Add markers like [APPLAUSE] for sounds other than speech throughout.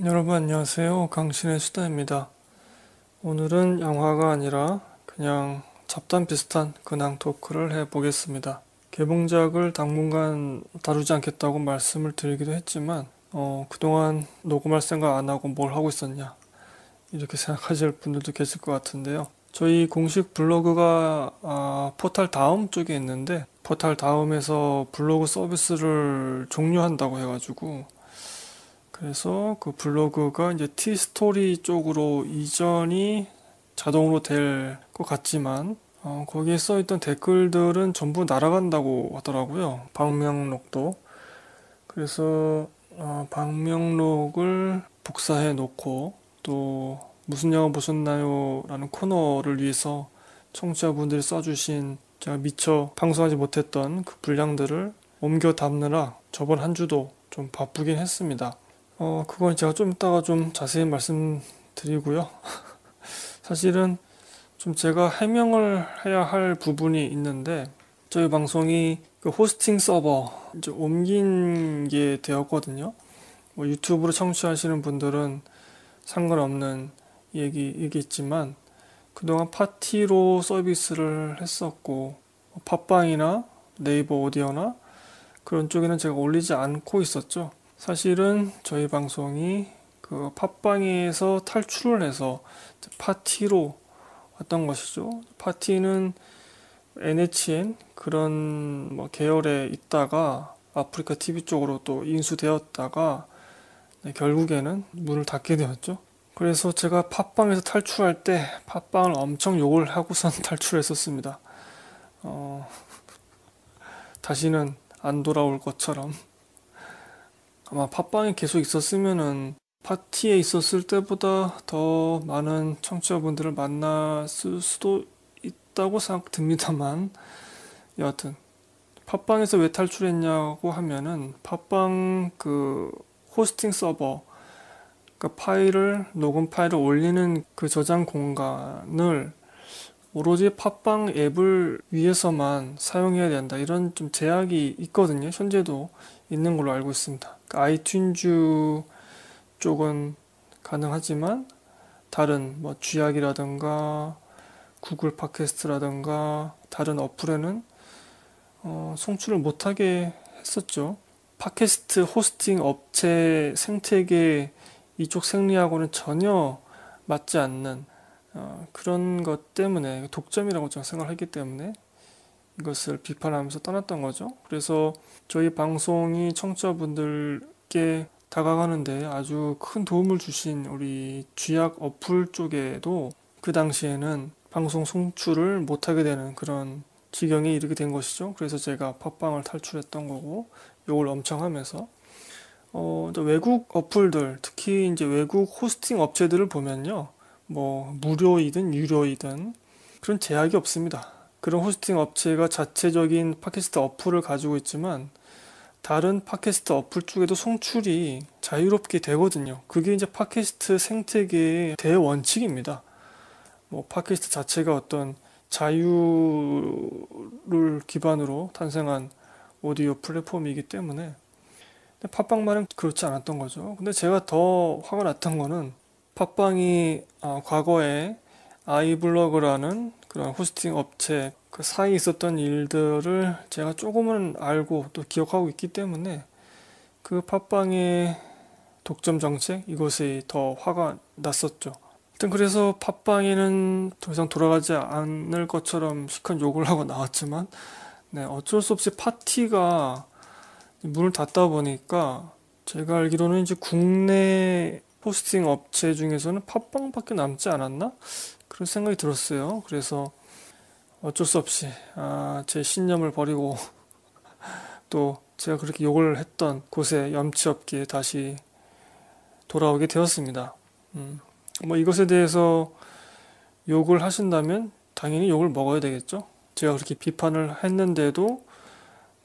여러분 안녕하세요. 강신의 수다입니다. 오늘은 영화가 아니라 그냥 잡담 비슷한 근황 토크를 해보겠습니다. 개봉작을 당분간 다루지 않겠다고 말씀을 드리기도 했지만 어, 그동안 녹음할 생각 안 하고 뭘 하고 있었냐 이렇게 생각하실 분들도 계실 것 같은데요. 저희 공식 블로그가 아, 포탈 다음 쪽에 있는데 포탈 다음에서 블로그 서비스를 종료한다고 해가지고 그래서 그 블로그가 이제 T 스토리 쪽으로 이전이 자동으로 될 것 같지만 어, 거기에 써 있던 댓글들은 전부 날아간다고 하더라고요. 방명록도 그래서 어, 방명록을 복사해 놓고 또 무슨 영화 보셨나요? 라는 코너를 위해서 청취자분들이 써주신 제가 미처 방송하지 못했던 그 분량들을 옮겨 담느라 저번 한 주도 좀 바쁘긴 했습니다. 어, 그건 제가 좀 이따가 좀 자세히 말씀드리고요. [LAUGHS] 사실은 좀 제가 해명을 해야 할 부분이 있는데, 저희 방송이 그 호스팅 서버 이제 옮긴 게 되었거든요. 뭐 유튜브로 청취하시는 분들은 상관없는 얘기이겠지만, 그동안 파티로 서비스를 했었고, 뭐 팟빵이나 네이버 오디오나 그런 쪽에는 제가 올리지 않고 있었죠. 사실은 저희 방송이 그 팟빵에서 탈출을 해서 파티로 왔던 것이죠. 파티는 NHN 그런 뭐 계열에 있다가 아프리카 TV 쪽으로 또 인수되었다가 네, 결국에는 문을 닫게 되었죠. 그래서 제가 팟빵에서 탈출할 때 팟빵을 엄청 욕을 하고선 [LAUGHS] 탈출했었습니다. 어, 다시는 안 돌아올 것처럼. 아마 팟빵에 계속 있었으면은 파티에 있었을 때보다 더 많은 청취자분들을 만났을 수도 있다고 생각 됩니다만 여하튼 팟빵에서 왜 탈출했냐고 하면은 팟빵 그 호스팅 서버 그 파일을 녹음 파일을 올리는 그 저장 공간을 오로지 팟빵 앱을 위해서만 사용해야 된다 이런 좀 제약이 있거든요. 현재도 있는 걸로 알고 있습니다. 그러니까 아이튠즈 쪽은 가능하지만 다른 뭐 쥐약이라든가 구글 팟캐스트라든가 다른 어플에는 어, 송출을 못하게 했었죠. 팟캐스트 호스팅 업체 생태계 이쪽 생리하고는 전혀 맞지 않는 어, 그런 것 때문에 독점이라고 저는 생각하기 때문에 이것을 비판하면서 떠났던 거죠. 그래서 저희 방송이 청취자분들께 다가가는데 아주 큰 도움을 주신 우리 쥐약 어플 쪽에도 그 당시에는 방송 송출을 못하게 되는 그런 지경에 이르게 된 것이죠. 그래서 제가 팟빵을 탈출했던 거고 욕을 엄청 하면서 어, 외국 어플들 특히 이제 외국 호스팅 업체들을 보면요. 뭐 무료이든 유료이든 그런 제약이 없습니다. 그런 호스팅 업체가 자체적인 팟캐스트 어플을 가지고 있지만 다른 팟캐스트 어플 쪽에도 송출이 자유롭게 되거든요. 그게 이제 팟캐스트 생태계의 대원칙입니다. 뭐 팟캐스트 자체가 어떤 자유를 기반으로 탄생한 오디오 플랫폼이기 때문에 팟빵만은 그렇지 않았던 거죠. 근데 제가 더 화가 났던 거는 팟빵이 어, 과거에 아이블로그라는 그런 호스팅 업체 그 사이에 있었던 일들을 제가 조금은 알고 또 기억하고 있기 때문에 그 팟빵의 독점 정책 이것이 더 화가 났었죠. 하여튼 그래서 팟빵에는 더 이상 돌아가지 않을 것처럼 시큰 욕을 하고 나왔지만 네, 어쩔 수 없이 파티가 문을 닫다 보니까 제가 알기로는 이제 국내 호스팅 업체 중에서는 팟빵밖에 남지 않았나 그런 생각이 들었어요. 그래서 어쩔 수 없이 아, 제 신념을 버리고 [LAUGHS] 또 제가 그렇게 욕을 했던 곳에 염치 없게 다시 돌아오게 되었습니다. 음, 뭐 이것에 대해서 욕을 하신다면 당연히 욕을 먹어야 되겠죠. 제가 그렇게 비판을 했는데도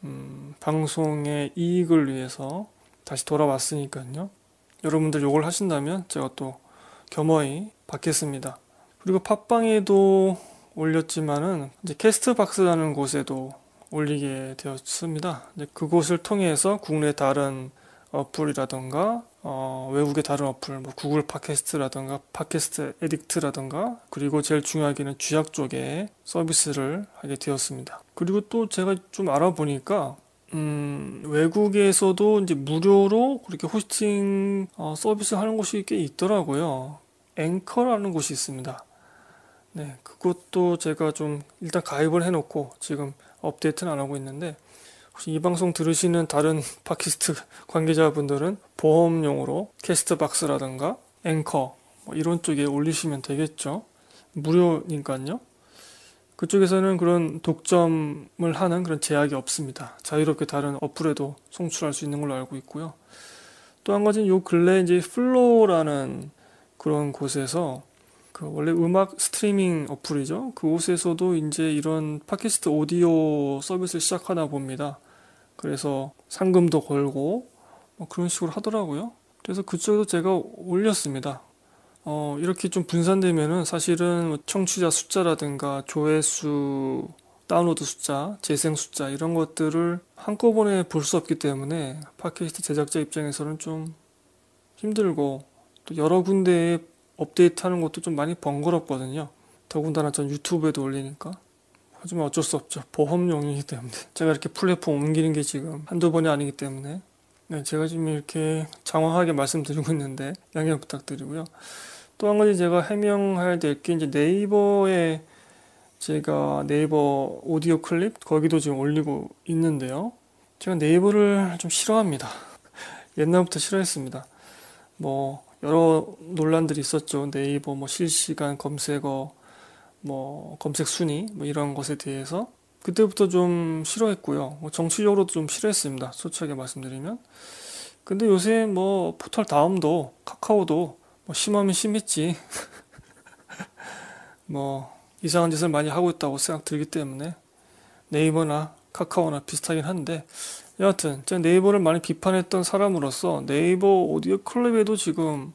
음, 방송의 이익을 위해서 다시 돌아왔으니까요. 여러분들 요걸 하신다면 제가 또 겸허히 받겠습니다. 그리고 팟빵에도 올렸지만은 이제 캐스트박스라는 곳에도 올리게 되었습니다. 이제 그곳을 통해서 국내 다른 어플이라던가 어, 외국의 다른 어플, 뭐 구글 팟캐스트라던가 팟캐스트 에딕트라던가 그리고 제일 중요하게는 쥐약 쪽에 서비스를 하게 되었습니다. 그리고 또 제가 좀 알아보니까 음, 외국에서도 이제 무료로 그렇게 호스팅 어, 서비스 하는 곳이 꽤 있더라고요. 앵커라는 곳이 있습니다. 네, 그것도 제가 좀 일단 가입을 해놓고 지금 업데이트는 안 하고 있는데 혹시 이 방송 들으시는 다른 [LAUGHS] 팟캐스트 관계자분들은 보험용으로 캐스트박스라든가 앵커 뭐 이런 쪽에 올리시면 되겠죠. 무료니까요. 그쪽에서는 그런 독점을 하는 그런 제약이 없습니다. 자유롭게 다른 어플에도 송출할 수 있는 걸로 알고 있고요. 또 한 가지는 요 근래 이제 플로우라는 그런 곳에서 그 원래 음악 스트리밍 어플이죠. 그곳에서도 이제 이런 팟캐스트 오디오 서비스를 시작하다 봅니다. 그래서 상금도 걸고 뭐 그런 식으로 하더라고요. 그래서 그쪽에도 제가 올렸습니다. 어, 이렇게 좀 분산되면은 사실은 뭐 청취자 숫자라든가 조회수, 다운로드 숫자, 재생 숫자 이런 것들을 한꺼번에 볼 수 없기 때문에 팟캐스트 제작자 입장에서는 좀 힘들고 또 여러 군데에 업데이트하는 것도 좀 많이 번거롭거든요. 더군다나 전 유튜브에도 올리니까. 하지만 어쩔 수 없죠. 보험용이기 때문에. [LAUGHS] 제가 이렇게 플랫폼 옮기는 게 지금 한두 번이 아니기 때문에. 네, 제가 지금 이렇게 장황하게 말씀드리고 있는데 양해 부탁드리고요. 또한 가지 제가 해명할 될게 이제 네이버에 제가 네이버 오디오 클립 거기도 지금 올리고 있는데요. 제가 네이버를 좀 싫어합니다. [LAUGHS] 옛날부터 싫어했습니다. 뭐 여러 논란들이 있었죠. 네이버 뭐 실시간 검색어 뭐 검색 순위 뭐 이런 것에 대해서 그때부터 좀 싫어했고요. 뭐 정치적으로도 좀 싫어했습니다. 솔직하게 말씀드리면. 근데 요새 뭐 포털 다음도 카카오도 뭐 심하면 심했지. 뭐 이상한 짓을 많이 하고 있다고 생각 들기 때문에 네이버나 카카오나 비슷하긴 한데 여하튼 제가 네이버를 많이 비판했던 사람으로서 네이버 오디오 클립에도 지금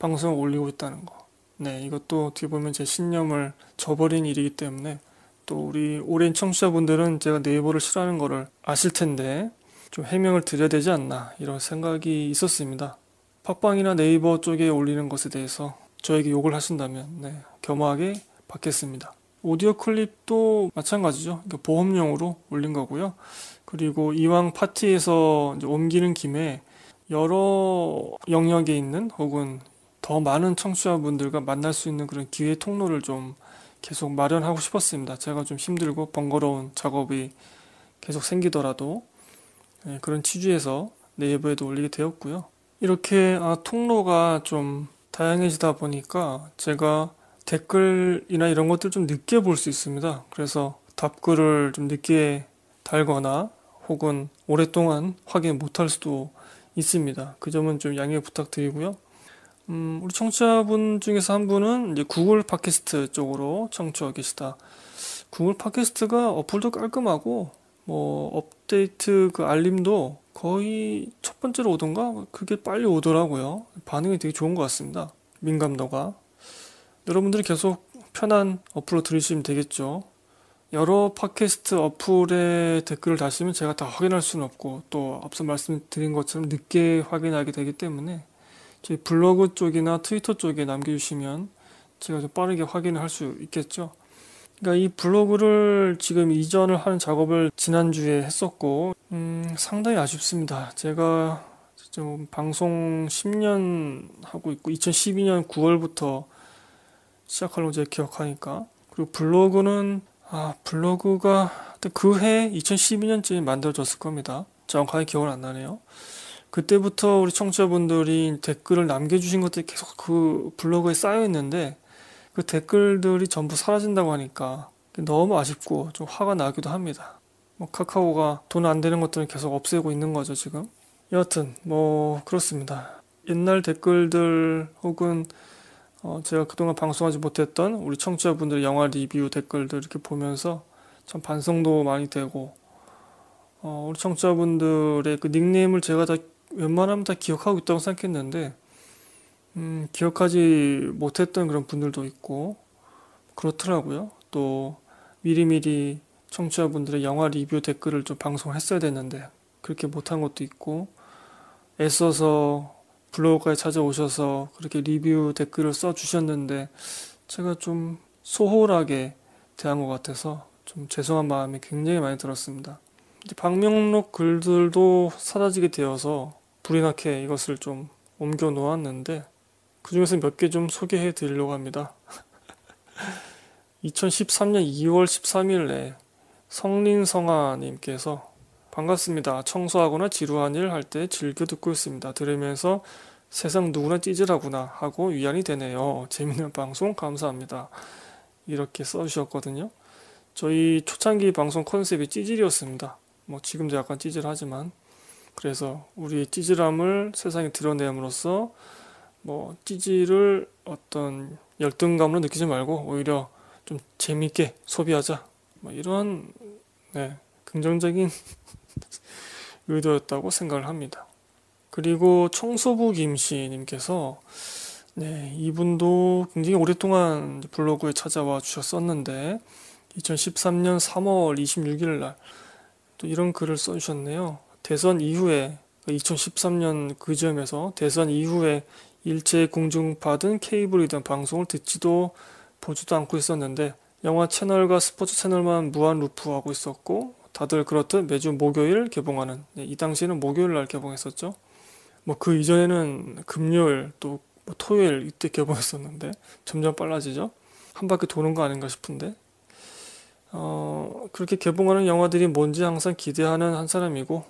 방송을 올리고 있다는 거. 네, 이것도 어떻게 보면 제 신념을 저버린 일이기 때문에 또 우리 오랜 청취자분들은 제가 네이버를 싫어하는 거를 아실 텐데 좀 해명을 드려야 되지 않나 이런 생각이 있었습니다. 팟빵이나 네이버 쪽에 올리는 것에 대해서 저에게 욕을 하신다면 네, 겸허하게 받겠습니다. 오디오 클립도 마찬가지죠. 보험용으로 올린 거고요. 그리고 이왕 파티에서 옮기는 김에 여러 영역에 있는 혹은 더 많은 청취자분들과 만날 수 있는 그런 기회 통로를 좀 계속 마련하고 싶었습니다. 제가 좀 힘들고 번거로운 작업이 계속 생기더라도 네, 그런 취지에서 네이버에도 올리게 되었고요. 이렇게 아, 통로가 좀 다양해지다 보니까 제가 댓글이나 이런 것들 좀 늦게 볼 수 있습니다. 그래서 답글을 좀 늦게 달거나 혹은 오랫동안 확인 못할 수도 있습니다. 그 점은 좀 양해 부탁드리고요. 음, 우리 청취자분 중에서 한 분은 이제 구글 팟캐스트 쪽으로 청취하고 계시다. 구글 팟캐스트가 어플도 깔끔하고 뭐 업데이트 그 알림도 거의 첫 번째로 오던가 그게 빨리 오더라고요. 반응이 되게 좋은 것 같습니다. 민감도가. 여러분들이 계속 편한 어플로 들으시면 되겠죠. 여러 팟캐스트 어플에 댓글을 다시면 제가 다 확인할 수는 없고 또 앞서 말씀드린 것처럼 늦게 확인하게 되기 때문에 저희 블로그 쪽이나 트위터 쪽에 남겨주시면 제가 좀 빠르게 확인을 할 수 있겠죠. 그러니까 이 블로그를 지금 이전을 하는 작업을 지난주에 했었고 음, 상당히 아쉽습니다. 제가 지금 방송 10년 하고 있고 2012년 9월부터 시작하려고 제가 기억하니까 그리고 블로그는 아 블로그가 그 해 2012년쯤에 만들어졌을 겁니다. 정확하게 기억은 안 나네요. 그때부터 우리 청취자분들이 댓글을 남겨주신 것들이 계속 그 블로그에 쌓여 있는데 그 댓글들이 전부 사라진다고 하니까 너무 아쉽고 좀 화가 나기도 합니다. 뭐 카카오가 돈 안 되는 것들은 계속 없애고 있는 거죠, 지금. 여하튼, 뭐, 그렇습니다. 옛날 댓글들 혹은 어 제가 그동안 방송하지 못했던 우리 청취자분들의 영화 리뷰 댓글들 이렇게 보면서 참 반성도 많이 되고, 어 우리 청취자분들의 그 닉네임을 제가 다 웬만하면 다 기억하고 있다고 생각했는데, 음, 기억하지 못했던 그런 분들도 있고 그렇더라고요. 또 미리미리 청취자분들의 영화 리뷰 댓글을 좀 방송했어야 됐는데 그렇게 못한 것도 있고 애써서 블로그에 찾아오셔서 그렇게 리뷰 댓글을 써주셨는데 제가 좀 소홀하게 대한 것 같아서 좀 죄송한 마음이 굉장히 많이 들었습니다. 이제 박명록 글들도 사라지게 되어서 불이 나게 이것을 좀 옮겨 놓았는데 그 중에서 몇 개 좀 소개해 드리려고 합니다. 2013년 2월 13일에 성린성아님께서 반갑습니다. 청소하거나 지루한 일 할 때 즐겨 듣고 있습니다. 들으면서 세상 누구나 찌질하구나 하고 위안이 되네요. 재밌는 방송 감사합니다. 이렇게 써주셨거든요. 저희 초창기 방송 컨셉이 찌질이었습니다. 뭐 지금도 약간 찌질하지만 그래서 우리의 찌질함을 세상에 드러내므로써 뭐 찌질을 어떤 열등감으로 느끼지 말고 오히려 좀 재미있게 소비하자 뭐 이러한 네, 긍정적인 [LAUGHS] 의도였다고 생각을 합니다. 그리고 청소부 김씨님께서 네, 이분도 굉장히 오랫동안 블로그에 찾아와 주셨었는데 2013년 3월 26일 날또 이런 글을 써주셨네요. 대선 이후에 2013년 그러니까 그 점에서 대선 이후에 일체히 공중파든 케이블이든 방송을 듣지도 보지도 않고 있었는데 영화 채널과 스포츠 채널만 무한 루프하고 있었고 다들 그렇듯 매주 목요일 개봉하는 네, 이 당시에는 목요일 날 개봉했었죠. 뭐 그 이전에는 금요일 또 뭐 토요일 이때 개봉했었는데 점점 빨라지죠. 한 바퀴 도는 거 아닌가 싶은데 어, 그렇게 개봉하는 영화들이 뭔지 항상 기대하는 한 사람이고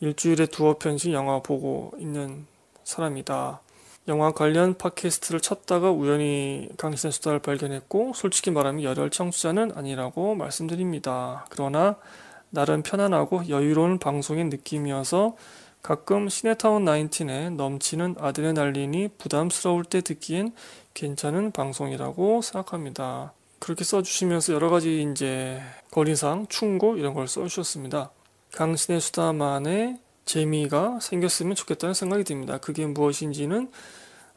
일주일에 두어 편씩 영화 보고 있는 사람이다. 영화 관련 팟캐스트를 찾다가 우연히 강신의 수다를 발견했고 솔직히 말하면 열혈 청취자는 아니라고 말씀드립니다. 그러나 나름 편안하고 여유로운 방송의 느낌이어서 가끔 시네타운 19의 넘치는 아드레날린이 부담스러울 때 듣기엔 괜찮은 방송이라고 생각합니다. 그렇게 써주시면서 여러 가지 이제 거리상, 충고 이런 걸 써주셨습니다. 강신의 수다만의 재미가 생겼으면 좋겠다는 생각이 듭니다. 그게 무엇인지는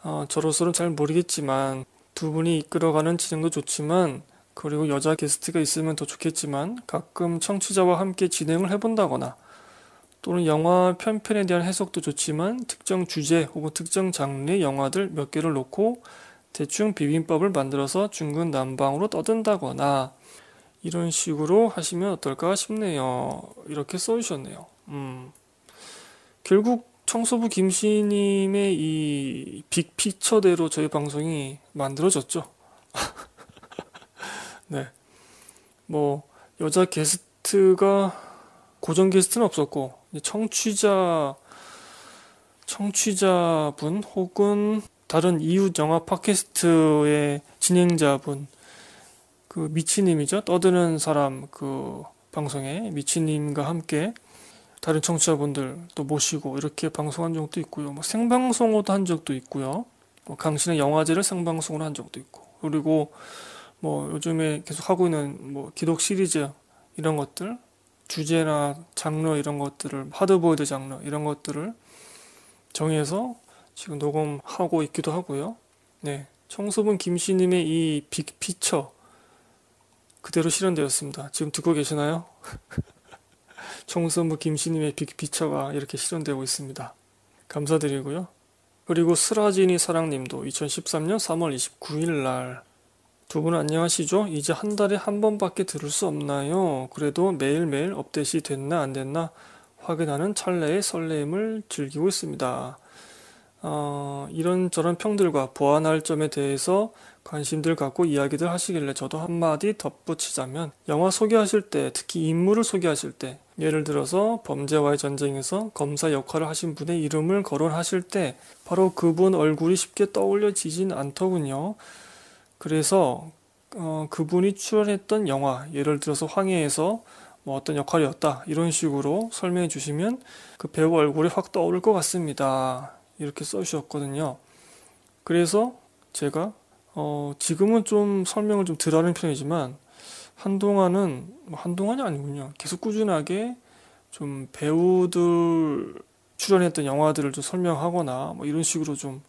어, 저로서는 잘 모르겠지만 두 분이 이끌어가는 진행도 좋지만 그리고 여자 게스트가 있으면 더 좋겠지만 가끔 청취자와 함께 진행을 해본다거나 또는 영화 편편에 대한 해석도 좋지만 특정 주제 혹은 특정 장르의 영화들 몇 개를 놓고 대충 비빔밥을 만들어서 중근난방으로 떠든다거나 이런 식으로 하시면 어떨까 싶네요. 이렇게 써주셨네요. 음. 결국 청소부 김씨님의 이 빅피처대로 저희 방송이 만들어졌죠. [LAUGHS] 네. 뭐, 여자 게스트가 고정 게스트는 없었고, 청취자, 청취자분 혹은 다른 이웃 영화 팟캐스트의 진행자분, 그 미치님이죠. 떠드는 사람 그 방송에 미치님과 함께 다른 청취자분들 도 모시고 이렇게 방송한 적도 있고요. 뭐 생방송으로도 한 적도 있고요. 뭐 강신의 영화제를 생방송으로 한 적도 있고 그리고 뭐 요즘에 계속 하고 있는 뭐 기독 시리즈 이런 것들 주제나 장르 이런 것들을 하드보이드 장르 이런 것들을 정해서 지금 녹음하고 있기도 하고요. 네. 청소분 김씨님의 이 빅피처 그대로 실현되었습니다. 지금 듣고 계시나요? [LAUGHS] 총선부 김신님의 빅피처가 이렇게 실현되고 있습니다. 감사드리고요. 그리고 슬라지니 사랑님도 2013년 3월 29일 날 두 분 안녕하시죠? 이제 한 달에 한 번밖에 들을 수 없나요? 그래도 매일매일 업데이트 됐나 안 됐나 확인하는 찰나의 설렘을 즐기고 있습니다. 어, 이런저런 평들과 보완할 점에 대해서 관심들 갖고 이야기들 하시길래 저도 한마디 덧붙이자면 영화 소개하실 때 특히 인물을 소개하실 때 예를 들어서 범죄와의 전쟁에서 검사 역할을 하신 분의 이름을 거론하실 때 바로 그분 얼굴이 쉽게 떠올려지진 않더군요. 그래서 어, 그분이 출연했던 영화 예를 들어서 황해에서 뭐 어떤 역할이었다 이런 식으로 설명해 주시면 그 배우 얼굴이 확 떠오를 것 같습니다. 이렇게 써주셨거든요. 그래서 제가 어, 지금은 좀 설명을 좀덜 하는 편이지만 한동안은 뭐 한동안이 아니군요. 계속 꾸준하게 좀 배우들 출연했던 영화들을 좀 설명하거나 뭐 이런 식으로 좀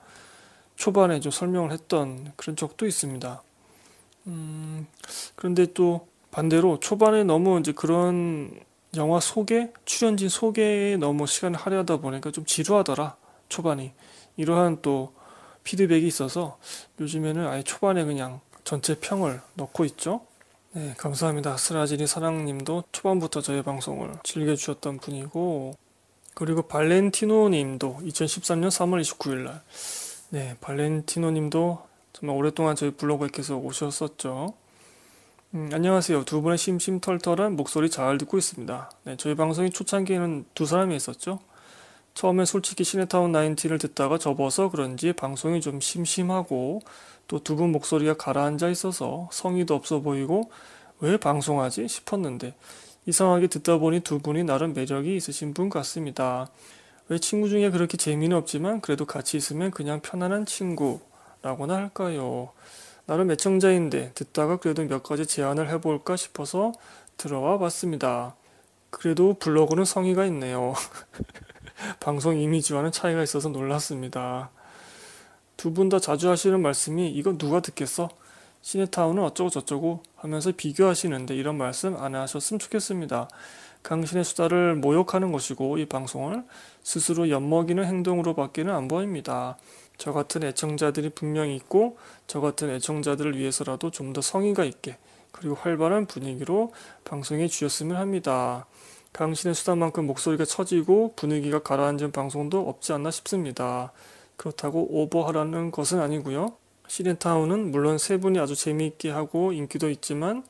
초반에 좀 설명을 했던 그런 적도 있습니다. 음, 그런데 또 반대로 초반에 너무 이제 그런 영화 소개, 출연진 소개에 너무 시간을 할애하다 보니까 좀 지루하더라, 초반이. 이러한 또 피드백이 있어서 요즘에는 아예 초반에 그냥 전체 평을 넣고 있죠. 네, 감사합니다. 스라지니 사랑님도 초반부터 저의 방송을 즐겨주셨던 분이고, 그리고 발렌티노님도 2013년 3월 29일날, 네, 발렌티노님도 정말 오랫동안 저희 블로그에 계속 오셨었죠. 음, 안녕하세요. 두 분의 심심털털한 목소리 잘 듣고 있습니다. 네, 저희 방송이 초창기에는 두 사람이 있었죠. 처음엔 솔직히 시네타운 나인틴을 듣다가 접어서 그런지 방송이 좀 심심하고 또 두 분 목소리가 가라앉아 있어서 성의도 없어 보이고 왜 방송하지 싶었는데 이상하게 듣다 보니 두 분이 나름 매력이 있으신 분 같습니다. 왜 친구 중에 그렇게 재미는 없지만 그래도 같이 있으면 그냥 편안한 친구라고나 할까요? 나름 애청자인데 듣다가 그래도 몇 가지 제안을 해볼까 싶어서 들어와 봤습니다. 그래도 블로그는 성의가 있네요. [LAUGHS] [LAUGHS] 방송 이미지와는 차이가 있어서 놀랐습니다. 두 분 다 자주 하시는 말씀이 이건 누가 듣겠어? 시네타운은 어쩌고저쩌고 하면서 비교하시는데 이런 말씀 안 하셨으면 좋겠습니다. 강신의 수다를 모욕하는 것이고 이 방송을 스스로 엿먹이는 행동으로밖에는 안 보입니다. 저 같은 애청자들이 분명히 있고 저 같은 애청자들을 위해서라도 좀 더 성의가 있게 그리고 활발한 분위기로 방송해 주셨으면 합니다. 당신의 수단만큼 목소리가 처지고 분위기가 가라앉은 방송도 없지 않나 싶습니다. 그렇다고 오버하라는 것은 아니고요. 시린타운은 물론 세 분이 아주 재미있게 하고 인기도 있지만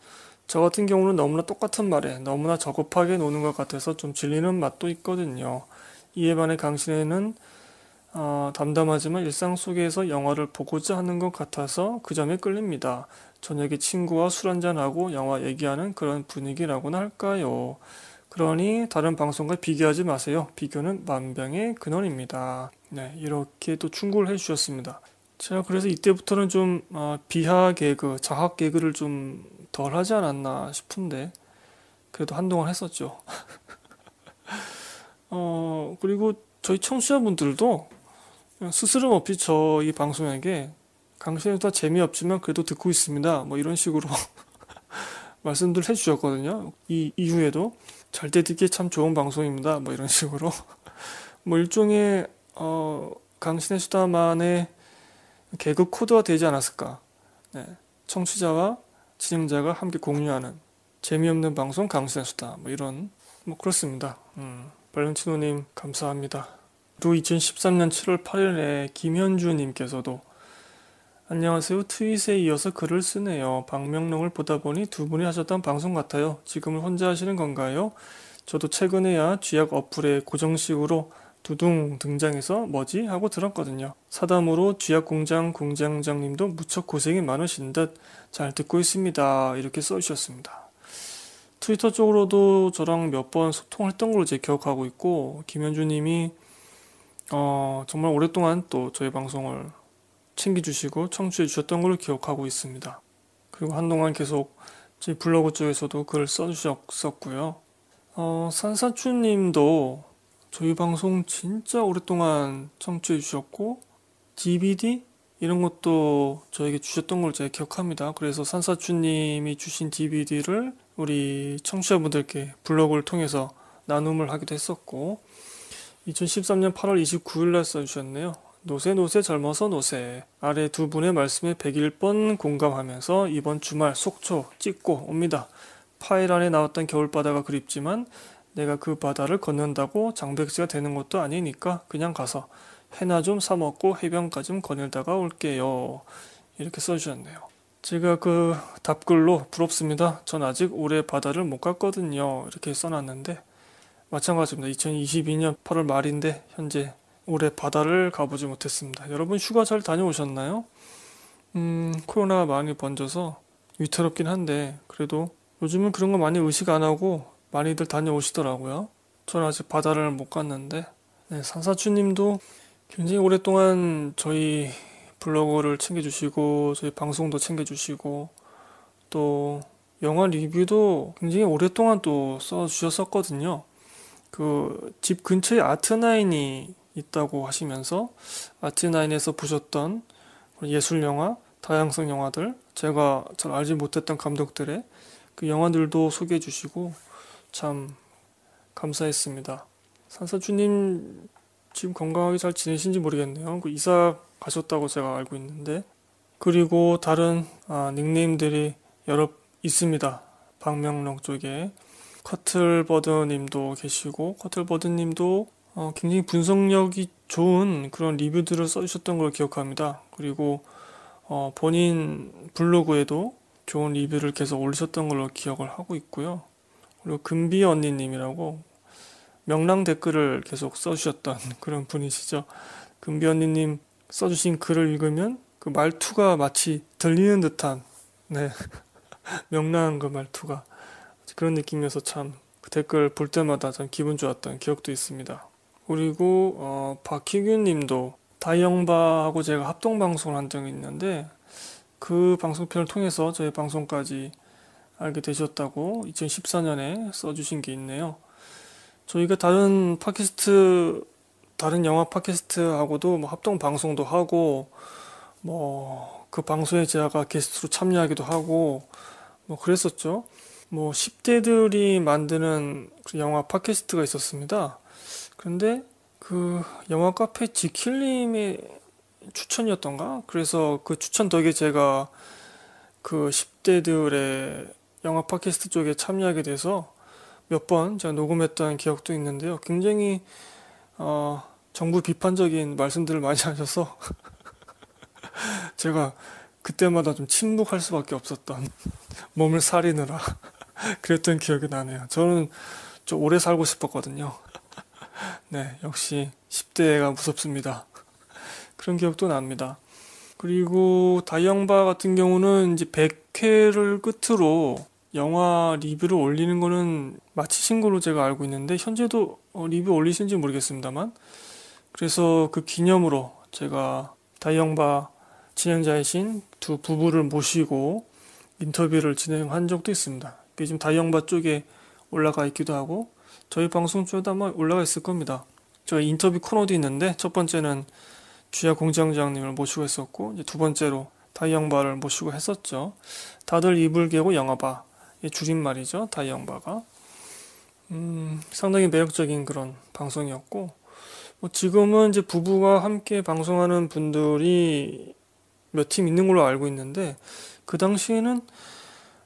저 같은 경우는 너무나 똑같은 말에 너무나 저급하게 노는 것 같아서 좀 질리는 맛도 있거든요. 이에 반해 강신혜는 어, 담담하지만 일상 속에서 영화를 보고자 하는 것 같아서 그 점에 끌립니다. 저녁에 친구와 술 한잔하고 영화 얘기하는 그런 분위기라고나 할까요? 그러니 다른 방송과 비교하지 마세요. 비교는 만병의 근원입니다. 네, 이렇게 또 충고를 해주셨습니다. 제가 그래서 이때부터는 좀 어, 비하 개그, 자학 개그를 좀 덜 하지 않았나 싶은데 그래도 한동안 했었죠. [LAUGHS] 어, 그리고 저희 청취자분들도 스스럼 없이 저이 방송에게 강신현이다 재미없지만 그래도 듣고 있습니다. 뭐 이런 식으로 [LAUGHS] 말씀들 해주셨거든요. 이 이후에도. 절대 듣기 참 좋은 방송입니다. 뭐 이런 식으로 [LAUGHS] 뭐 일종의 어, 강신의 수다만의 개그 코드화 되지 않았을까. 네. 청취자와 진행자가 함께 공유하는 재미없는 방송 강신의 수다 뭐 이런 뭐 그렇습니다. 음. 발렌치노님 감사합니다. 또 2013년 7월 8일에 김현주님께서도 안녕하세요. 트윗에 이어서 글을 쓰네요. 박명록을 보다 보니 두 분이 하셨던 방송 같아요. 지금은 혼자 하시는 건가요? 저도 최근에야 쥐약 어플에 고정식으로 두둥 등장해서 뭐지? 하고 들었거든요. 사담으로 쥐약 공장 공장장님도 무척 고생이 많으신 듯 잘 듣고 있습니다. 이렇게 써주셨습니다. 트위터 쪽으로도 저랑 몇 번 소통했던 걸로 제 기억하고 있고, 김현주님이, 어, 정말 오랫동안 또 저희 방송을 챙겨주시고 청취해 주셨던 걸로 기억하고 있습니다. 그리고 한동안 계속 제 블로그 쪽에서도 글을 써주셨었고요. 어, 산사추님도 저희 방송 진짜 오랫동안 청취해 주셨고 DVD 이런 것도 저에게 주셨던 걸 제가 기억합니다. 그래서 산사추님이 주신 DVD를 우리 청취자분들께 블로그를 통해서 나눔을 하기도 했었고 2013년 8월 29일 날 써주셨네요. 노세 노세 젊어서 노세 아래 두 분의 말씀에 101번 공감하면서 이번 주말 속초 찍고 옵니다. 파일 안에 나왔던 겨울바다가 그립지만 내가 그 바다를 걷는다고 장백지가 되는 것도 아니니까 그냥 가서 해나 좀 사먹고 해변가 좀 거닐다가 올게요. 이렇게 써주셨네요. 제가 그 답글로 부럽습니다. 전 아직 올해 바다를 못 갔거든요. 이렇게 써놨는데 마찬가지입니다. 2022년 8월 말인데 현재 올해 바다를 가보지 못했습니다. 여러분 휴가 잘 다녀오셨나요? 음, 코로나가 많이 번져서 위태롭긴 한데 그래도 요즘은 그런 거 많이 의식 안 하고 많이들 다녀오시더라고요. 저는 아직 바다를 못 갔는데 네, 산사추님도 굉장히 오랫동안 저희 블로그를 챙겨주시고 저희 방송도 챙겨주시고 또 영화 리뷰도 굉장히 오랫동안 또 써주셨었거든요. 그 집 근처에 아트나인이 있다고 하시면서 아티나인에서 보셨던 예술 영화, 다양성 영화들, 제가 잘 알지 못했던 감독들의 그 영화들도 소개해 주시고 참 감사했습니다. 산사주님 지금 건강하게 잘 지내신지 모르겠네요. 그 이사 가셨다고 제가 알고 있는데 그리고 다른 아, 닉네임들이 여러 있습니다. 박명록 쪽에 커틀버드님도 계시고 커틀버드님도 어, 굉장히 분석력이 좋은 그런 리뷰들을 써주셨던 걸 기억합니다. 그리고 어, 본인 블로그에도 좋은 리뷰를 계속 올리셨던 걸로 기억을 하고 있고요. 그리고 금비 언니님이라고 명랑 댓글을 계속 써주셨던 [LAUGHS] 그런 분이시죠. 금비 언니님 써주신 글을 읽으면 그 말투가 마치 들리는 듯한 네 [LAUGHS] 명랑한 그 말투가 그런 느낌이어서 참그 댓글 볼 때마다 참 기분 좋았던 기억도 있습니다. 그리고 어, 박희균님도 다이영바하고 제가 합동 방송을 한 적이 있는데 그 방송편을 통해서 저희 방송까지 알게 되셨다고 2014년에 써주신 게 있네요. 저희가 다른 팟캐스트 다른 영화 팟캐스트하고도 뭐 합동 방송도 하고 뭐 그 방송에 제가 게스트로 참여하기도 하고 뭐 그랬었죠. 뭐 10대들이 만드는 그 영화 팟캐스트가 있었습니다. 근데 그 영화 카페 지킬님의 추천이었던가? 그래서 그 추천 덕에 제가 그 10대들의 영화 팟캐스트 쪽에 참여하게 돼서 몇 번 제가 녹음했던 기억도 있는데요. 굉장히 어, 정부 비판적인 말씀들을 많이 [LAUGHS] 하셔서 제가 그때마다 좀 침묵할 수밖에 없었던 [LAUGHS] 몸을 사리느라 [LAUGHS] 그랬던 기억이 나네요. 저는 좀 오래 살고 싶었거든요. 네, 역시 10대가 무섭습니다. [LAUGHS] 그런 기억도 납니다. 그리고 다이영바 같은 경우는 이제 100회를 끝으로 영화 리뷰를 올리는 거는 마치신 걸로 제가 알고 있는데 현재도 어, 리뷰 올리신지 모르겠습니다만 그래서 그 기념으로 제가 다이영바 진행자이신 두 부부를 모시고 인터뷰를 진행한 적도 있습니다. 그게 지금 다이영바 쪽에 올라가 있기도 하고 저희 방송 쪽에도 아마 올라가 있을 겁니다. 저희 인터뷰 코너도 있는데 첫 번째는 주야 공장장님을 모시고 했었고 두 번째로 다이영바를 모시고 했었죠. 다들 이불 개고 영화바 줄임말이죠. 다이영바가 음, 상당히 매력적인 그런 방송이었고 뭐 지금은 이제 부부가 함께 방송하는 분들이 몇 팀 있는 걸로 알고 있는데 그 당시에는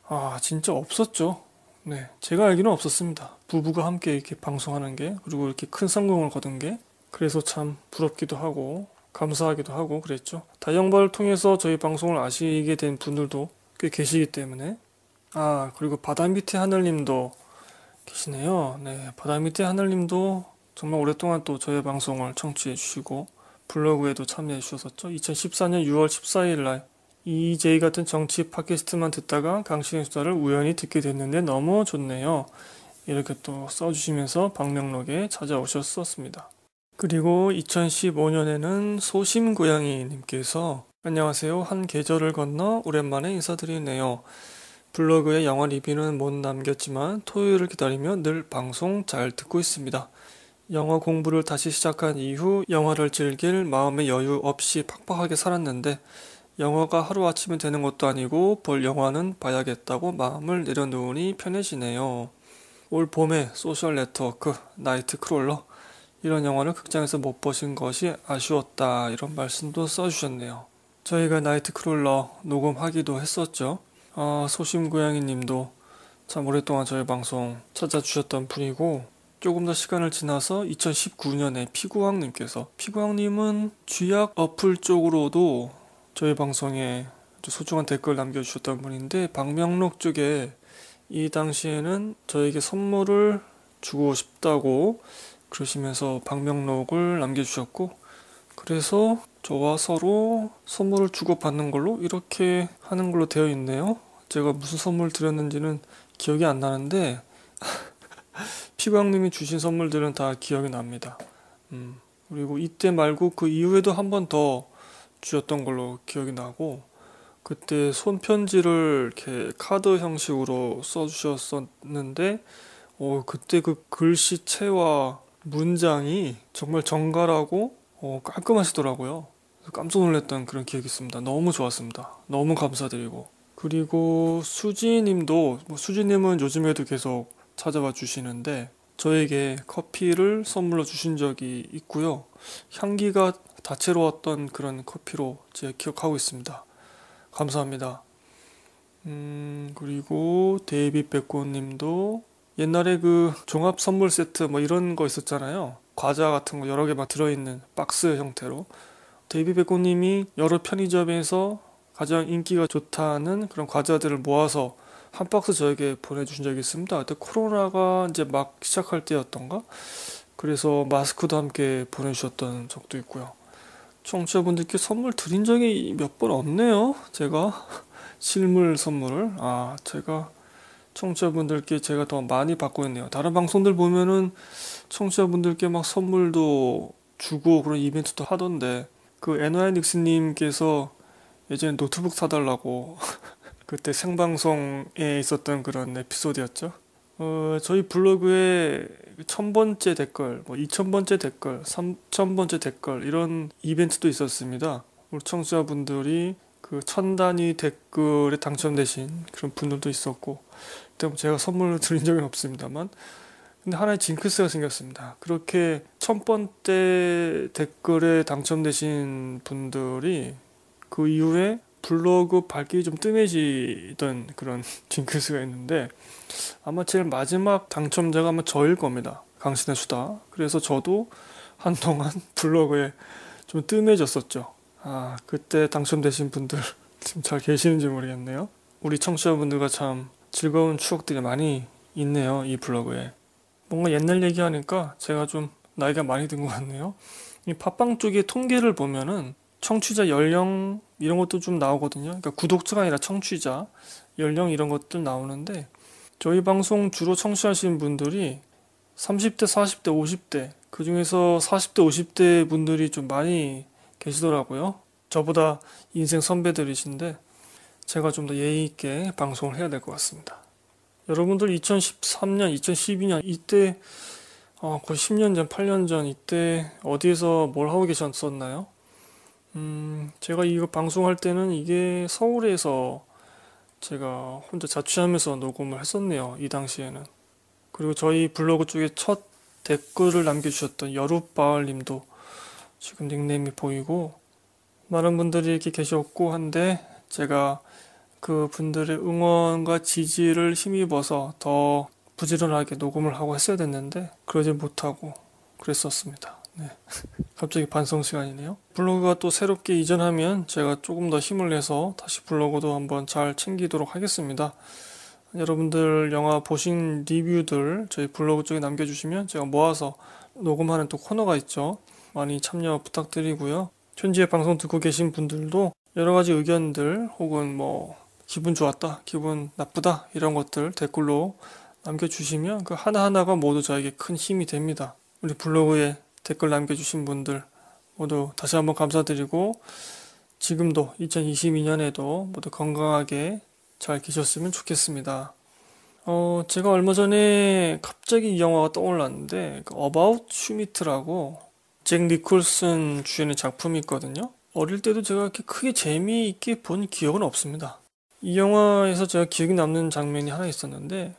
아 진짜 없었죠. 네, 제가 알기는 없었습니다. 부부가 함께 이렇게 방송하는 게 그리고 이렇게 큰 성공을 거둔 게 그래서 참 부럽기도 하고 감사하기도 하고 그랬죠. 다영발을 통해서 저희 방송을 아시게 된 분들도 꽤 계시기 때문에 아 그리고 바다 밑에 하늘님도 계시네요. 네, 바다 밑에 하늘님도 정말 오랫동안 또 저희 방송을 청취해 주시고 블로그에도 참여해 주셨었죠. 2014년 6월 14일 날 EJ 같은 정치 팟캐스트만 듣다가 강신의 수다를 우연히 듣게 됐는데 너무 좋네요. 이렇게 또 써주시면서 방명록에 찾아오셨었습니다. 그리고 2015년에는 소심고양이님께서 안녕하세요. 한 계절을 건너 오랜만에 인사드리네요. 블로그에 영화 리뷰는 못 남겼지만 토요일을 기다리며 늘 방송 잘 듣고 있습니다. 영어 공부를 다시 시작한 이후 영화를 즐길 마음의 여유 없이 팍팍하게 살았는데 영화가 하루아침에 되는 것도 아니고 볼 영화는 봐야겠다고 마음을 내려놓으니 편해지네요. 올 봄에 소셜 네트워크, 나이트 크롤러 이런 영화를 극장에서 못 보신 것이 아쉬웠다 이런 말씀도 써주셨네요. 저희가 나이트 크롤러 녹음하기도 했었죠. 아, 소심고양이님도 참 오랫동안 저희 방송 찾아주셨던 분이고 조금 더 시간을 지나서 2019년에 피구왕님께서 피구왕님은 쥐약 어플 쪽으로도 저희 방송에 소중한 댓글 남겨주셨던 분인데 박명록 쪽에 이 당시에는 저에게 선물을 주고 싶다고 그러시면서 박명록을 남겨주셨고 그래서 저와 서로 선물을 주고받는 걸로 이렇게 하는 걸로 되어 있네요. 제가 무슨 선물 드렸는지는 기억이 안 나는데 [LAUGHS] 피광님이 주신 선물들은 다 기억이 납니다. 음, 그리고 이때 말고 그 이후에도 한번더 주였던 걸로 기억이 나고 그때 손편지를 이렇게 카드 형식으로 써주셨었는데 어, 그때 그 글씨체와 문장이 정말 정갈하고 어, 깔끔하시더라고요. 깜짝 놀랐던 그런 기억이 있습니다. 너무 좋았습니다. 너무 감사드리고 그리고 수지님도 뭐 수지님은 요즘에도 계속 찾아와 주시는데 저에게 커피를 선물로 주신 적이 있고요. 향기가 다채로웠던 그런 커피로 제가 기억하고 있습니다. 감사합니다. 음, 그리고 데이비 백고님도 옛날에 그 종합 선물 세트 뭐 이런 거 있었잖아요. 과자 같은 거 여러 개 막 들어있는 박스 형태로. 데이비 백고님이 여러 편의점에서 가장 인기가 좋다는 그런 과자들을 모아서 한 박스 저에게 보내주신 적이 있습니다. 그때 코로나가 이제 막 시작할 때였던가? 그래서 마스크도 함께 보내주셨던 적도 있고요. 청취자분들께 선물 드린 적이 몇 번 없네요. 제가 실물 선물을 아 제가 청취자분들께 제가 더 많이 받고 있네요. 다른 방송들 보면은 청취자분들께 막 선물도 주고 그런 이벤트도 하던데 그 NY 닉스님께서 예전에 노트북 사달라고 [LAUGHS] 그때 생방송에 있었던 그런 에피소드였죠. 어, 저희 블로그에 천번째 댓글, 뭐 이천번째 댓글, 삼천번째 댓글 이런 이벤트도 있었습니다. 우리 청취자분들이 그 천 단위 댓글에 당첨되신 그런 분들도 있었고 그때 뭐 제가 선물을 [LAUGHS] 드린 적은 없습니다만 근데 하나의 징크스가 생겼습니다. 그렇게 천 번째 댓글에 당첨되신 분들이 그 이후에 블로그 밝기 좀 뜸해지던 그런 [LAUGHS] 징크스가 있는데 아마 제일 마지막 당첨자가 아마 저일 겁니다. 강신의 수다. 그래서 저도 한동안 [LAUGHS] 블로그에 좀 뜸해졌었죠. 아, 그때 당첨되신 분들 [LAUGHS] 지금 잘 계시는지 모르겠네요. 우리 청취자분들과 참 즐거운 추억들이 많이 있네요. 이 블로그에. 뭔가 옛날 얘기하니까 제가 좀 나이가 많이 든 것 같네요. 이 팟빵 쪽의 통계를 보면은 청취자 연령 이런 것도 좀 나오거든요. 그러니까 구독자가 아니라 청취자 연령 이런 것들 나오는데 저희 방송 주로 청취하시는 분들이 30대, 40대, 50대 그 중에서 40대, 50대 분들이 좀 많이 계시더라고요. 저보다 인생 선배들이신데 제가 좀 더 예의 있게 방송을 해야 될 것 같습니다. 여러분들 2013년, 2012년 이때 어, 거의 10년 전, 8년 전 이때 어디에서 뭘 하고 계셨었나요? 음, 제가 이거 방송할 때는 이게 서울에서 제가 혼자 자취하면서 녹음을 했었네요. 이 당시에는. 그리고 저희 블로그 쪽에 첫 댓글을 남겨주셨던 여룻바을님도 지금 닉네임이 보이고 많은 분들이 이렇게 계셨고 한데 제가 그 분들의 응원과 지지를 힘입어서 더 부지런하게 녹음을 하고 했어야 됐는데 그러지 못하고 그랬었습니다. 네. [LAUGHS] 갑자기 반성 시간이네요. 블로그가 또 새롭게 이전하면 제가 조금 더 힘을 내서 다시 블로그도 한번 잘 챙기도록 하겠습니다. 여러분들 영화 보신 리뷰들 저희 블로그 쪽에 남겨주시면 제가 모아서 녹음하는 또 코너가 있죠. 많이 참여 부탁드리고요. 현지에 방송 듣고 계신 분들도 여러 가지 의견들 혹은 뭐 기분 좋았다, 기분 나쁘다 이런 것들 댓글로 남겨주시면 그 하나하나가 모두 저에게 큰 힘이 됩니다. 우리 블로그에 댓글 남겨주신 분들 모두 다시 한번 감사드리고 지금도 2022년에도 모두 건강하게 잘 계셨으면 좋겠습니다. 어, 제가 얼마 전에 갑자기 이 영화가 떠올랐는데 그 About Schmidt라고 잭 니콜슨 주연의 작품이 있거든요. 어릴 때도 제가 이렇게 크게 재미있게 본 기억은 없습니다. 이 영화에서 제가 기억이 남는 장면이 하나 있었는데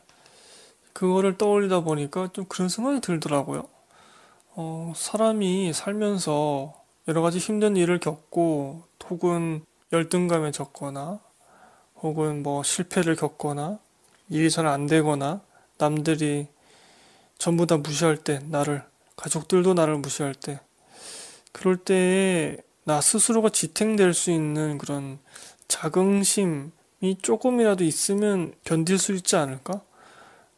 그거를 떠올리다 보니까 좀 그런 생각이 들더라고요. 어, 사람이 살면서 여러 가지 힘든 일을 겪고 혹은 열등감에 젖거나 혹은 뭐 실패를 겪거나 일이 잘 안 되거나 남들이 전부 다 무시할 때 나를 가족들도 나를 무시할 때 그럴 때에 나 스스로가 지탱될 수 있는 그런 자긍심이 조금이라도 있으면 견딜 수 있지 않을까?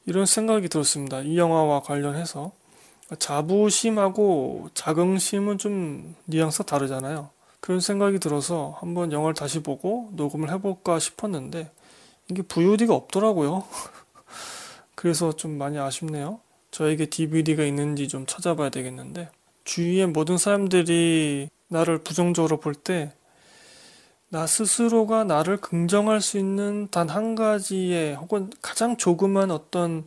이런 생각이 들었습니다. 이 영화와 관련해서. 자부심하고 자긍심은 좀 뉘앙스가 다르잖아요. 그런 생각이 들어서 한번 영화를 다시 보고 녹음을 해볼까 싶었는데 이게 VOD가 없더라고요. [LAUGHS] 그래서 좀 많이 아쉽네요. 저에게 DVD가 있는지 좀 찾아봐야 되겠는데 주위의 모든 사람들이 나를 부정적으로 볼 때 나 스스로가 나를 긍정할 수 있는 단 한 가지의 혹은 가장 조그만 어떤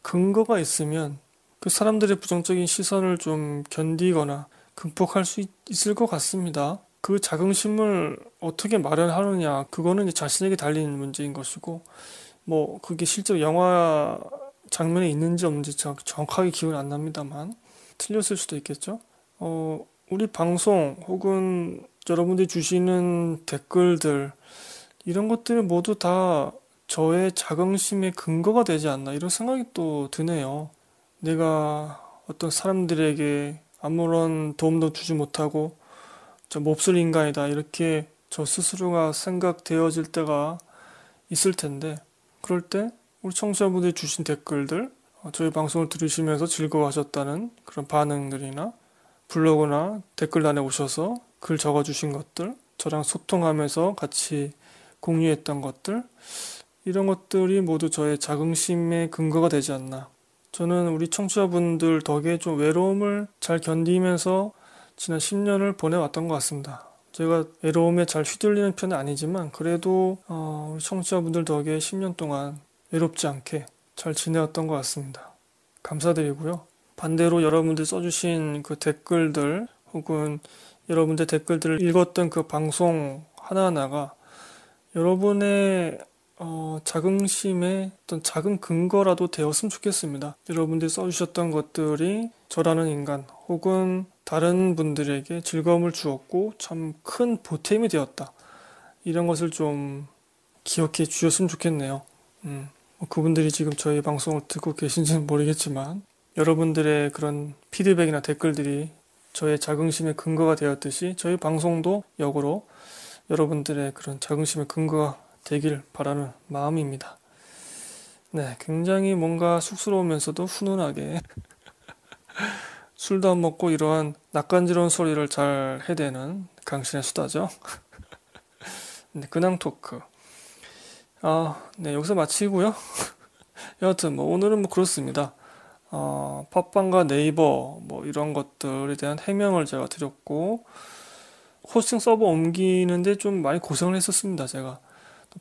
근거가 있으면 그 사람들의 부정적인 시선을 좀 견디거나 극복할 수 있, 을것 같습니다. 그 자긍심을 어떻게 마련하느냐 그거는 자신에게 달리는 문제인 것이고 뭐 그게 실제 영화 장면에 있는지 없는지 정확하게 기억은안 납니다만 틀렸을 수도 있겠죠. 어, 우리 방송 혹은 여러분들이 주시는 댓글들 이런 것들 모두 다 저의 자긍심의 근거가 되지 않나 이런 생각이 또 드네요. 내가 어떤 사람들에게 아무런 도움도 주지 못하고 저 몹쓸 인간이다 이렇게 저 스스로가 생각되어질 때가 있을 텐데 그럴 때 우리 청취자분들이 주신 댓글들 어, 저희 방송을 들으시면서 즐거워하셨다는 그런 반응들이나 블로그나 댓글란에 오셔서 글 적어주신 것들 저랑 소통하면서 같이 공유했던 것들 이런 것들이 모두 저의 자긍심의 근거가 되지 않나 저는 우리 청취자분들 덕에 좀 외로움을 잘 견디면서 지난 10년을 보내왔던 것 같습니다. 제가 외로움에 잘 휘둘리는 편은 아니지만 그래도 어, 우리 청취자분들 덕에 10년 동안 외롭지 않게 잘 지내왔던 것 같습니다. 감사드리고요. 반대로 여러분들 써주신 그 댓글들 혹은 여러분들 댓글들을 읽었던 그 방송 하나하나가 여러분의 어, 자긍심의 어떤 작은 근거라도 되었으면 좋겠습니다. 여러분들이 써주셨던 것들이 저라는 인간 혹은 다른 분들에게 즐거움을 주었고 참 큰 보탬이 되었다. 이런 것을 좀 기억해 주셨으면 좋겠네요. 음, 뭐 그분들이 지금 저희 방송을 듣고 계신지는 모르겠지만 여러분들의 그런 피드백이나 댓글들이 저의 자긍심의 근거가 되었듯이 저희 방송도 역으로 여러분들의 그런 자긍심의 근거가 되길 바라는 마음입니다. 네, 굉장히 뭔가 쑥스러우면서도 훈훈하게 [LAUGHS] 술도 안 먹고 이러한 낯간지러운 소리를 잘 해대는 강신의 수다죠. [LAUGHS] 네, 근황 토크. 아, 네, 여기서 마치고요. [LAUGHS] 여하튼 뭐 오늘은 뭐 그렇습니다. 어, 팟빵과 네이버 뭐 이런 것들에 대한 해명을 제가 드렸고 호스팅 서버 옮기는데 좀 많이 고생을 했었습니다, 제가.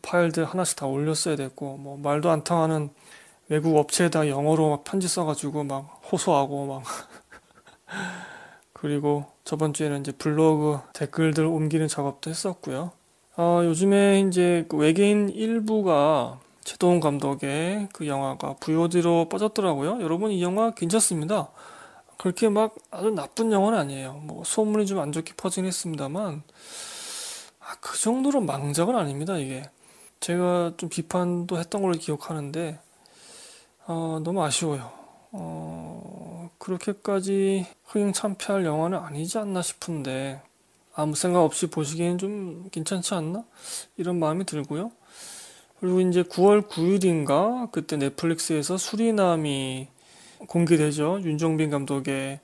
파일들 하나씩 다 올렸어야 됐고 뭐 말도 안 통하는 외국 업체에다 영어로 막 편지 써가지고 막 호소하고 막 [LAUGHS] 그리고 저번 주에는 이제 블로그 댓글들 옮기는 작업도 했었고요. 아, 요즘에 이제 그 외계인 일부가 최동훈 감독의 그 영화가 VOD로 빠졌더라고요. 여러분 이 영화 괜찮습니다. 그렇게 막 아주 나쁜 영화는 아니에요. 뭐 소문이 좀 안 좋게 퍼지긴 했습니다만 아, 그 정도로 망작은 아닙니다 이게. 제가 좀 비판도 했던 걸로 기억하는데 어, 너무 아쉬워요. 어, 그렇게까지 흥행참패할 영화는 아니지 않나 싶은데 아무 생각 없이 보시기엔 좀 괜찮지 않나 이런 마음이 들고요. 그리고 이제 9월 9일인가 그때 넷플릭스에서 수리남이 공개되죠. 윤종빈 감독의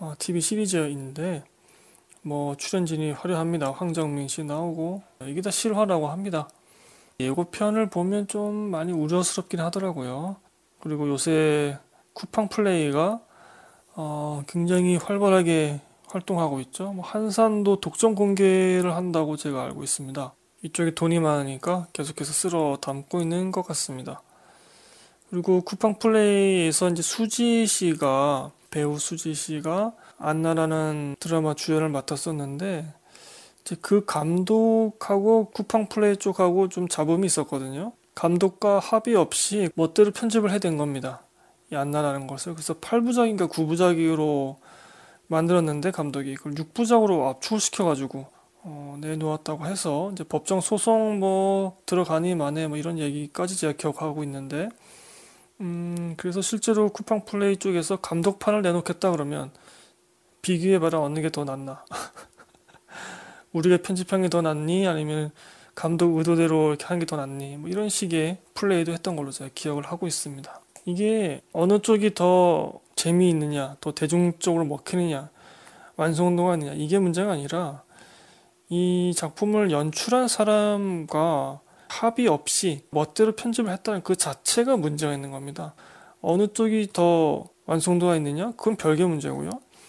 어, TV 시리즈인데 뭐 출연진이 화려합니다. 황정민 씨 나오고 이게 다 실화라고 합니다. 예고편을 보면 좀 많이 우려스럽긴 하더라고요. 그리고 요새 쿠팡 플레이가 어, 굉장히 활발하게 활동하고 있죠. 뭐 한산도 독점 공개를 한다고 제가 알고 있습니다. 이쪽에 돈이 많으니까 계속해서 쓸어 담고 있는 것 같습니다. 그리고 쿠팡 플레이에서 이제 수지 씨가 배우 수지 씨가 안나라는 드라마 주연을 맡았었는데 그 감독하고 쿠팡 플레이 쪽하고 좀 잡음이 있었거든요. 감독과 합의 없이 멋대로 편집을 해댄 겁니다. 이 안나라는 것을. 그래서 8부작인가 9부작으로 만들었는데 감독이 그걸 6부작으로 압축시켜가지고 어, 내놓았다고 해서 이제 법정 소송 뭐 들어가니 만에 뭐 이런 얘기까지 제가 기억하고 있는데 음 그래서 실제로 쿠팡 플레이 쪽에서 감독판을 내놓겠다 그러면 비교해봐라 어느 게 더 낫나 [LAUGHS] 우리가 편집한 게더 낫니? 아니면 감독 의도대로 이렇게 하게더 낫니? 뭐 이런 식의 플레이도 했던 걸로 제가 기억을 하고 있습니다. 이게 어느 쪽이 더 재미있느냐, 더 대중적으로 먹히느냐, 완성도가 아니냐, 이게 문제가 아니라 이 작품을 연출한 사람과 합의 없이 멋대로 편집을 했다는 그 자체가 문제가 있는 겁니다. 어느 쪽이 더 완성도가 있느냐? 그건 별개 문제고요.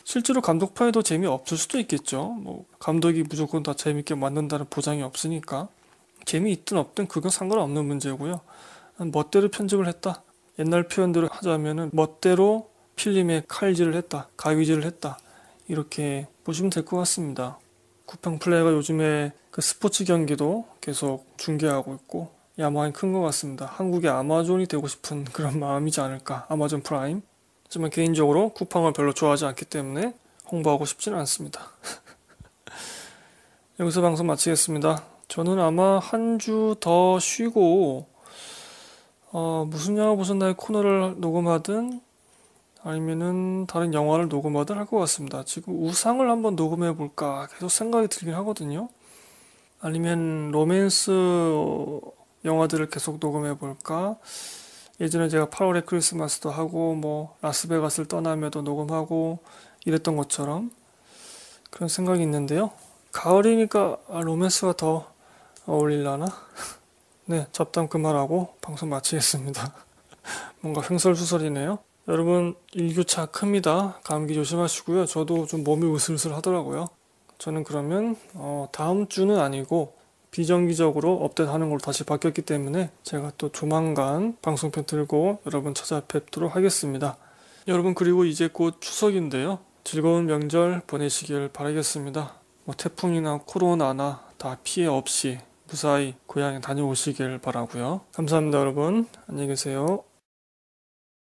실제로 감독판에도 재미없을 수도 있겠죠. 뭐 감독이 무조건 다 재밌게 만든다는 보장이 없으니까 재미있든 없든 그건 상관없는 문제고요. 멋대로 편집을 했다. 옛날 표현대로 하자면은 멋대로 필름에 칼질을 했다. 가위질을 했다. 이렇게 보시면 될 것 같습니다. 쿠팡 플레이가 요즘에 그 스포츠 경기도 계속 중계하고 있고 야망이 큰 것 같습니다. 한국의 아마존이 되고 싶은 그런 [LAUGHS] 마음이지 않을까. 아마존 프라임. 하지만 개인적으로 쿠팡을 별로 좋아하지 않기 때문에 홍보하고 싶지는 않습니다. [LAUGHS] 여기서 방송 마치겠습니다. 저는 아마 한 주 더 쉬고 어, 무슨 영화 보셨나요 코너를 녹음하든 아니면은 다른 영화를 녹음하든 할 것 같습니다. 지금 우상을 한번 녹음해 볼까 계속 생각이 들긴 하거든요. 아니면 로맨스 영화들을 계속 녹음해 볼까? 예전에 제가 8월에 크리스마스도 하고 뭐 라스베가스를 떠나며도 녹음하고 이랬던 것처럼 그런 생각이 있는데요. 가을이니까 아, 로맨스가 더 어울릴라나? [LAUGHS] 네, 잡담 그만하고 방송 마치겠습니다. [LAUGHS] 뭔가 횡설수설이네요. 여러분 일교차 큽니다. 감기 조심하시고요. 저도 좀 몸이 으슬슬 으 하더라고요. 저는 그러면 어, 다음 주는 아니고 비정기적으로 업데이트하는 걸로 다시 바뀌었기 때문에 제가 또 조만간 방송편 들고 여러분 찾아뵙도록 하겠습니다. 여러분 그리고 이제 곧 추석인데요. 즐거운 명절 보내시길 바라겠습니다. 뭐 태풍이나 코로나나 다 피해 없이 무사히 고향에 다녀오시길 바라고요. 감사합니다 여러분. 안녕히 계세요.